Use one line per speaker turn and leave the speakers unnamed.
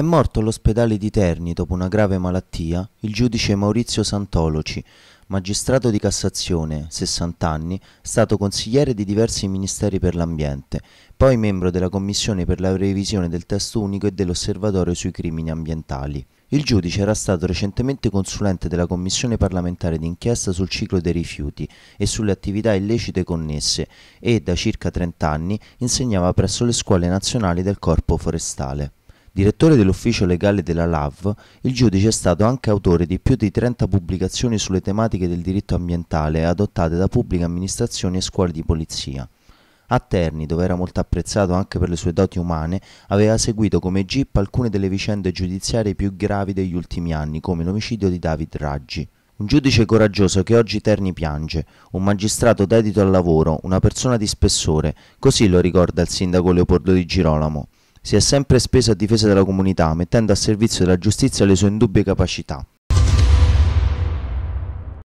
È morto all'ospedale di Terni dopo una grave malattia il giudice Maurizio Santoloci, magistrato di Cassazione, 60 anni, stato consigliere di diversi ministeri per l'ambiente, poi membro della Commissione per la revisione del testo unico e dell'Osservatorio sui crimini ambientali. Il giudice era stato recentemente consulente della Commissione parlamentare d'inchiesta sul ciclo dei rifiuti e sulle attività illecite connesse e da circa 30 anni insegnava presso le scuole nazionali del Corpo Forestale. Direttore dell'ufficio legale della LAV, il giudice è stato anche autore di più di 30 pubblicazioni sulle tematiche del diritto ambientale adottate da pubbliche amministrazioni e scuole di polizia. A Terni, dove era molto apprezzato anche per le sue doti umane, aveva seguito come GIP alcune delle vicende giudiziarie più gravi degli ultimi anni, come l'omicidio di David Raggi. Un giudice coraggioso che oggi Terni piange, un magistrato dedito al lavoro, una persona di spessore, così lo ricorda il sindaco Leopoldo di Girolamo. Si è sempre speso a difesa della comunità, mettendo a servizio della giustizia le sue indubbie capacità.